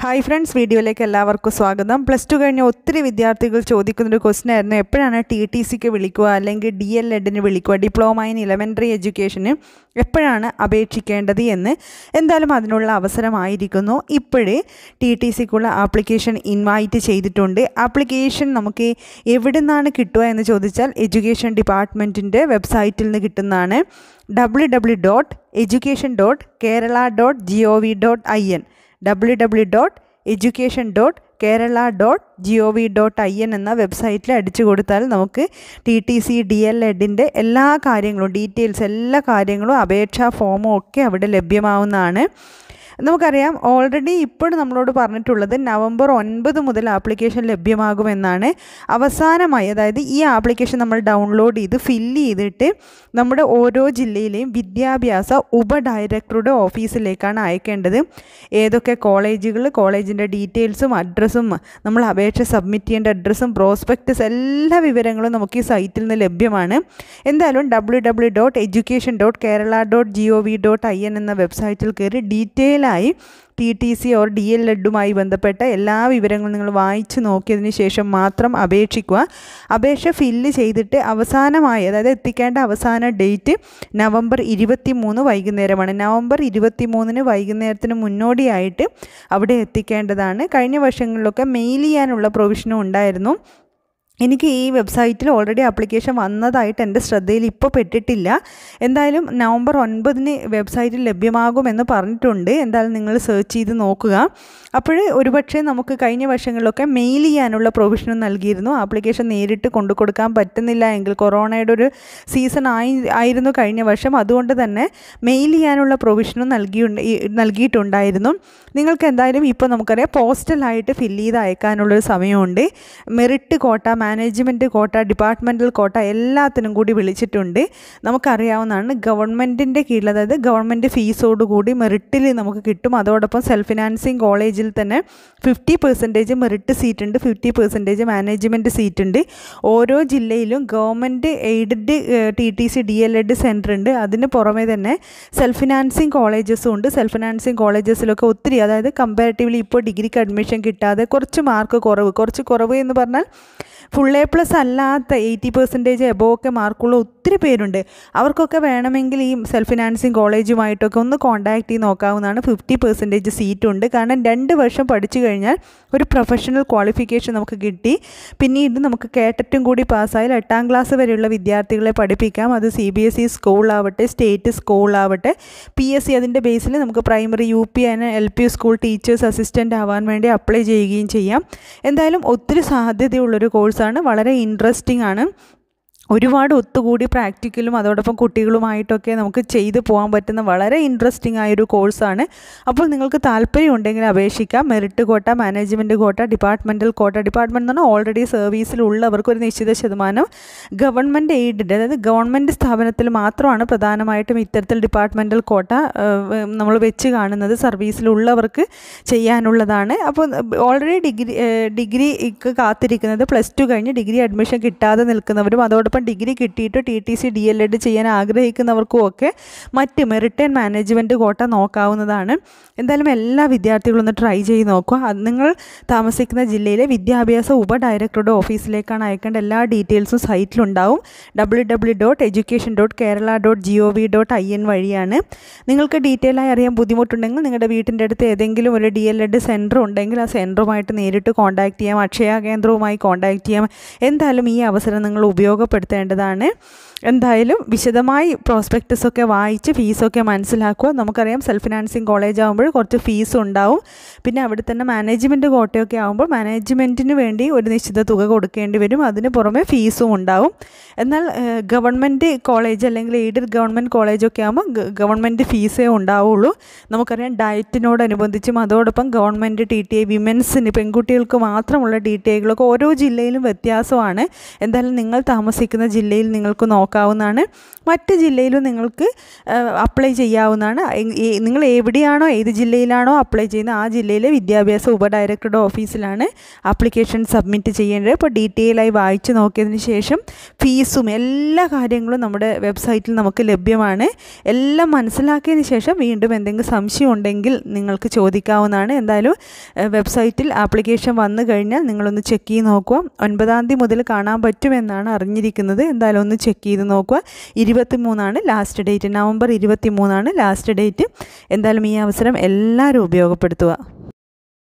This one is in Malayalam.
ഹായ് ഫ്രണ്ട്സ് വീഡിയോയിലേക്ക് എല്ലാവർക്കും സ്വാഗതം പ്ലസ് ടു കഴിഞ്ഞ ഒത്തിരി വിദ്യാർത്ഥികൾ ചോദിക്കുന്നൊരു ക്വസ്റ്റൻ ആയിരുന്നു എപ്പോഴാണ് ടി ടി സിക്ക് വിളിക്കുക അല്ലെങ്കിൽ ഡി എൽ എഡിന് വിളിക്കുക ഡിപ്ലോമ ഇൻ ഇലമെൻ്ററി എഡ്യൂക്കേഷന് എപ്പോഴാണ് അപേക്ഷിക്കേണ്ടത് എന്ന് എന്തായാലും അതിനുള്ള അവസരമായിരിക്കുന്നു ഇപ്പോഴേ ടി ടി സിക്കുള്ള ആപ്ലിക്കേഷൻ ഇൻവൈറ്റ് ചെയ്തിട്ടുണ്ട് ആപ്ലിക്കേഷൻ നമുക്ക് എവിടെ നിന്നാണ് കിട്ടുക എന്ന് ചോദിച്ചാൽ എഡ്യൂക്കേഷൻ ഡിപ്പാർട്ട്മെൻറ്റിൻ്റെ വെബ്സൈറ്റിൽ നിന്ന് കിട്ടുന്നതാണ് W W dot education dot Kerala dot G O V dot I N W W dot education dot Kerala dot G O V dot I N എന്ന വെബ്സൈറ്റിൽ അടിച്ചു കൊടുത്താൽ നമുക്ക് T T C D L എഡിൻ്റെ എല്ലാ കാര്യങ്ങളും ഡീറ്റെയിൽസ് എല്ലാ കാര്യങ്ങളും അപേക്ഷാ ഫോമും ഒക്കെ അവിടെ ലഭ്യമാവുന്നതാണ് നമുക്കറിയാം ഓൾറെഡി ഇപ്പോൾ നമ്മളോട് പറഞ്ഞിട്ടുള്ളത് നവംബർ ഒൻപത് മുതൽ ആപ്ലിക്കേഷൻ ലഭ്യമാകുമെന്നാണ് അവസാനമായി അതായത് ഈ ആപ്ലിക്കേഷൻ നമ്മൾ ഡൗൺലോഡ് ചെയ്ത് ഫില്ല് ചെയ്തിട്ട് നമ്മുടെ ഓരോ ജില്ലയിലെയും വിദ്യാഭ്യാസ ഉപ ഡയറക്ടറുടെ ഓഫീസിലേക്കാണ് അയക്കേണ്ടത് ഏതൊക്കെ കോളേജുകൾ കോളേജിൻ്റെ ഡീറ്റെയിൽസും അഡ്രസ്സും നമ്മൾ അപേക്ഷ സബ്മിറ്റ് ചെയ്യേണ്ട അഡ്രസ്സും പ്രോസ്പെക്റ്റസ് എല്ലാ വിവരങ്ങളും നമുക്ക് ഈ സൈറ്റിൽ നിന്ന് ലഭ്യമാണ് എന്തായാലും W W dot education dot Kerala dot G O V dot I N എന്ന വെബ്സൈറ്റിൽ കയറി ഡീറ്റെയിൽ മനസ്സിലായി T T C or D L എഡുമായി ബന്ധപ്പെട്ട എല്ലാ വിവരങ്ങളും നിങ്ങൾ വായിച്ചു നോക്കിയതിന് ശേഷം മാത്രം അപേക്ഷിക്കുക അപേക്ഷ ഫില്ല് ചെയ്തിട്ട് അവസാനമായി അതായത് എത്തിക്കേണ്ട അവസാന ഡേറ്റ് നവംബർ ഇരുപത്തി മൂന്ന് വൈകുന്നേരമാണ് നവംബർ ഇരുപത്തി മൂന്നിന് വൈകുന്നേരത്തിന് മുന്നോടിയായിട്ട് അവിടെ എത്തിക്കേണ്ടതാണ് കഴിഞ്ഞ വർഷങ്ങളിലൊക്കെ മെയിൽ ചെയ്യാനുള്ള പ്രൊവിഷനും ഉണ്ടായിരുന്നു എനിക്ക് ഈ വെബ്സൈറ്റിൽ ഓൾറെഡി ആപ്ലിക്കേഷൻ വന്നതായിട്ട് എൻ്റെ ശ്രദ്ധയിൽ ഇപ്പോൾ പെട്ടിട്ടില്ല എന്തായാലും നവംബർ ഒൻപതിന് വെബ്സൈറ്റിൽ ലഭ്യമാകുമെന്ന് പറഞ്ഞിട്ടുണ്ട് എന്തായാലും നിങ്ങൾ സെർച്ച് ചെയ്ത് നോക്കുക അപ്പോൾ ഒരുപക്ഷെ നമുക്ക് കഴിഞ്ഞ വർഷങ്ങളിലൊക്കെ മെയിൽ ചെയ്യാനുള്ള പ്രൊവിഷനും നൽകിയിരുന്നു ആപ്ലിക്കേഷൻ നേരിട്ട് കൊണ്ടു കൊടുക്കാൻ പറ്റുന്നില്ല എങ്കിൽ കൊറോണയുടെ ഒരു സീസൺ ആയി ആയിരുന്നു കഴിഞ്ഞ വർഷം അതുകൊണ്ട് തന്നെ മെയിൽ ചെയ്യാനുള്ള പ്രൊവിഷനും നൽകിയുണ്ട് നൽകിയിട്ടുണ്ടായിരുന്നു നിങ്ങൾക്ക് എന്തായാലും ഇപ്പോൾ നമുക്കറിയാം പോസ്റ്റലായിട്ട് ഫില്ല് ചെയ്ത് അയക്കാനുള്ളൊരു സമയമുണ്ട് മെറിറ്റ് കോട്ട മാൻ മാനേജ്മെൻറ്റ് കോട്ട ഡിപ്പാർട്ട്മെൻറ്റൽ കോട്ട എല്ലാത്തിനും കൂടി വിളിച്ചിട്ടുണ്ട് നമുക്കറിയാവുന്നതാണ് ഗവൺമെൻറ്റിൻ്റെ കീഴിൽ അതായത് ഗവൺമെൻറ് ഫീസോടുകൂടി മെറിറ്റിൽ നമുക്ക് കിട്ടും അതോടൊപ്പം സെൽഫ് ഫിനാൻസിങ് കോളേജിൽ തന്നെ ഫിഫ്റ്റി പെർസെൻറ്റേജ് മെറിറ്റ് സീറ്റ് ഉണ്ട് ഫിഫ്റ്റി പെർസെൻറ്റേജ് മാനേജ്മെൻറ്റ് സീറ്റ് ഉണ്ട് ഓരോ ജില്ലയിലും government aided T T C D L Ed centre ഉണ്ട് അതിന് പുറമേ തന്നെ സെൽഫ് ഫിനാൻസിങ് കോളേജസും ഉണ്ട് സെൽഫ് ഫിനാൻസിങ് കോളേജസിലൊക്കെ ഒത്തിരി അതായത് കമ്പാരിറ്റീവ്ലി ഇപ്പോൾ ഡിഗ്രിക്ക് അഡ്മിഷൻ കിട്ടാതെ കുറച്ച് മാർക്ക് കുറവ് കുറച്ച് കുറവ് എന്ന് പറഞ്ഞാൽ ഫുൾ എ പ്ലസ് അല്ലാത്ത എയ്റ്റി പെർസെൻറ്റേജ് എബോവ് ഒക്കെ മാർക്കുള്ള ഒത്തിരി പേരുണ്ട് അവർക്കൊക്കെ വേണമെങ്കിൽ ഈ സെൽഫ് ഫിനാൻസിങ് കോളേജുമായിട്ടൊക്കെ ഒന്ന് കോൺടാക്ട് ചെയ്ത് നോക്കാവുന്നതാണ് ഫിഫ്റ്റി പെർസെൻറ്റേജ് സീറ്റ് ഉണ്ട് കാരണം രണ്ട് വർഷം പഠിച്ചു കഴിഞ്ഞാൽ ഒരു പ്രൊഫഷണൽ ക്വാളിഫിക്കേഷൻ നമുക്ക് കിട്ടി പിന്നീട് നമുക്ക് കേട്ടറ്റും കൂടി പാസ്സായാൽ എട്ടാം ക്ലാസ് വരെയുള്ള വിദ്യാർത്ഥികളെ പഠിപ്പിക്കാം അത് സി ബി എസ് ഇ സ്കൂളാവട്ടെ സ്റ്റേറ്റ് സ്കൂളാവട്ടെ പി എസ് സി അതിൻ്റെ ബേസിൽ നമുക്ക് primary U P and L P school teachers assistant ആവാൻ വേണ്ടി അപ്ലൈ ചെയ്യുകയും ചെയ്യാം എന്തായാലും ഒത്തിരി സാധ്യതയുള്ളൊരു കോഴ്സ് ആണ് വളരെ ഇൻട്രസ്റ്റിംഗ് ആണ് ഒരുപാട് ഒത്തുകൂടി പ്രാക്ടിക്കലും അതോടൊപ്പം കുട്ടികളുമായിട്ടൊക്കെ നമുക്ക് ചെയ്തു പോകാൻ പറ്റുന്ന വളരെ ഇൻട്രസ്റ്റിംഗ് ആയൊരു കോഴ്സാണ് അപ്പോൾ നിങ്ങൾക്ക് താല്പര്യമുണ്ടെങ്കിൽ അപേക്ഷിക്കാം മെറിറ്റ് കോട്ട മാനേജ്മെൻറ്റ് കോട്ട ഡിപ്പാർട്ട്മെൻറ്റൽ കോട്ട ഡിപ്പാർട്ട്മെൻറ്റ് എന്ന് പറഞ്ഞാൽ ഓൾറെഡി സർവീസിലുള്ളവർക്ക് ഒരു നിശ്ചിത ശതമാനം ഗവൺമെൻറ് എയ്ഡിൻ്റെ അതായത് ഗവൺമെൻറ് സ്ഥാപനത്തിൽ മാത്രമാണ് പ്രധാനമായിട്ടും ഇത്തരത്തിൽ ഡിപ്പാർട്ട്മെൻറ്റൽ കോട്ട നമ്മൾ വെച്ച് കാണുന്നത് സർവീസിലുള്ളവർക്ക് ചെയ്യാനുള്ളതാണ് അപ്പോൾ ഓൾറെഡി ഡിഗ്രി ഡിഗ്രിക്ക് കാത്തിരിക്കുന്നത് പ്ലസ് ടു കഴിഞ്ഞ് ഡിഗ്രി അഡ്മിഷൻ കിട്ടാതെ നിൽക്കുന്നവരും അതോടൊപ്പം ഡിഗ്രി കിട്ടിയിട്ട് T T C D L Ed ചെയ്യാൻ ആഗ്രഹിക്കുന്നവർക്കും ഒക്കെ മറ്റ് മെറിറ്റ് ആൻഡ് മാനേജ്മെൻറ്റ് കോട്ട നോക്കാവുന്നതാണ് എന്തായാലും എല്ലാ വിദ്യാർത്ഥികളും ഒന്ന് ട്രൈ ചെയ്ത് നോക്കുക നിങ്ങൾ താമസിക്കുന്ന ജില്ലയിലെ വിദ്യാഭ്യാസ ഉപ ഡയറക്ടറുടെ ഓഫീസിലേക്കാണ് അയക്കേണ്ട എല്ലാ ഡീറ്റെയിൽസും സൈറ്റിലുണ്ടാവും W W dot education dot Kerala dot G O V dot I N വഴിയാണ് നിങ്ങൾക്ക് ഡീറ്റെയിൽ ആയി അറിയാൻ ബുദ്ധിമുട്ടുണ്ടെങ്കിൽ നിങ്ങളുടെ വീട്ടിൻ്റെ അടുത്ത് ഏതെങ്കിലും ഒരു ഡി എൽ എഡ് സെൻറ്റർ ഉണ്ടെങ്കിൽ ആ സെൻറ്ററുമായിട്ട് നേരിട്ട് കോൺടാക്റ്റ് ചെയ്യാം അക്ഷയ കേന്ദ്രവുമായി കോൺടാക്റ്റ് ചെയ്യാം എന്തായാലും ഈ അവസരം നിങ്ങൾ ഉപയോഗപ്പെടുത്തുക നടത്തേണ്ടതാണ് എന്തായാലും വിശദമായി പ്രോസ്പെക്റ്റസ് ഒക്കെ വായിച്ച് ഫീസൊക്കെ മനസ്സിലാക്കുക നമുക്കറിയാം സെൽഫ് ഫിനാൻസിങ് കോളേജ് ആകുമ്പോൾ കുറച്ച് ഫീസ് ഉണ്ടാവും പിന്നെ അവിടെ തന്നെ മാനേജ്മെൻറ്റ് കോട്ടയൊക്കെ ആകുമ്പോൾ മാനേജ്മെൻറ്റിന് വേണ്ടി ഒരു നിശ്ചിത തുക കൊടുക്കേണ്ടി വരും അതിന് പുറമെ ഫീസും ഉണ്ടാവും എന്നാൽ ഗവൺമെൻറ് കോളേജ് അല്ലെങ്കിൽ എയ്ഡഡ് ഗവൺമെൻറ് കോളേജൊക്കെ ആകുമ്പോൾ ഗവൺമെൻറ് ഫീസേ ഉണ്ടാവുള്ളൂ നമുക്കറിയാം ഡയറ്റിനോടനുബന്ധിച്ചും അതോടൊപ്പം ഗവൺമെൻറ് ടി ടി ഐ വിമൻസിന് പെൺകുട്ടികൾക്ക് മാത്രമുള്ള ടി ടി ഐകളൊക്കെ ഓരോ ജില്ലയിലും വ്യത്യാസമാണ് എന്തായാലും നിങ്ങൾ താമസിക്കുന്ന നിൽക്കുന്ന ജില്ലയിൽ നിങ്ങൾക്ക് നോക്കാവുന്നതാണ് മറ്റ് ജില്ലയിലും നിങ്ങൾക്ക് അപ്ലൈ ചെയ്യാവുന്നതാണ് നിങ്ങൾ എവിടെയാണോ ഏത് ജില്ലയിലാണോ അപ്ലൈ ചെയ്യുന്നത് ആ ജില്ലയിലെ വിദ്യാഭ്യാസ ഉപഡയറക്ടറുടെ ഓഫീസിലാണ് ആപ്ലിക്കേഷൻ സബ്മിറ്റ് ചെയ്യേണ്ടത് അപ്പോൾ ഡീറ്റെയിൽ ആയി വായിച്ചു നോക്കിയതിന് ശേഷം ഫീസും എല്ലാ കാര്യങ്ങളും നമ്മുടെ വെബ്സൈറ്റിൽ നമുക്ക് ലഭ്യമാണ് എല്ലാം മനസ്സിലാക്കിയതിന് ശേഷം വീണ്ടും എന്തെങ്കിലും സംശയം ഉണ്ടെങ്കിൽ നിങ്ങൾക്ക് ചോദിക്കാവുന്നതാണ് എന്തായാലും വെബ്സൈറ്റിൽ ആപ്ലിക്കേഷൻ വന്നു കഴിഞ്ഞാൽ നിങ്ങളൊന്ന് ചെക്ക് ചെയ്ത് നോക്കുക ഒൻപതാം തീയതി മുതൽ കാണാൻ പറ്റുമെന്നാണ് അറിഞ്ഞിരിക്കുന്നത് ഇരിക്കുന്നത് എന്തായാലും ഒന്ന് ചെക്ക് ചെയ്ത് നോക്കുക ഇരുപത്തി മൂന്നാണ് ലാസ്റ്റ് ഡേറ്റ് നവംബർ ഇരുപത്തി മൂന്നാണ് ലാസ്റ്റ് ഡേറ്റ് എന്തായാലും ഈ അവസരം എല്ലാവരും ഉപയോഗപ്പെടുത്തുക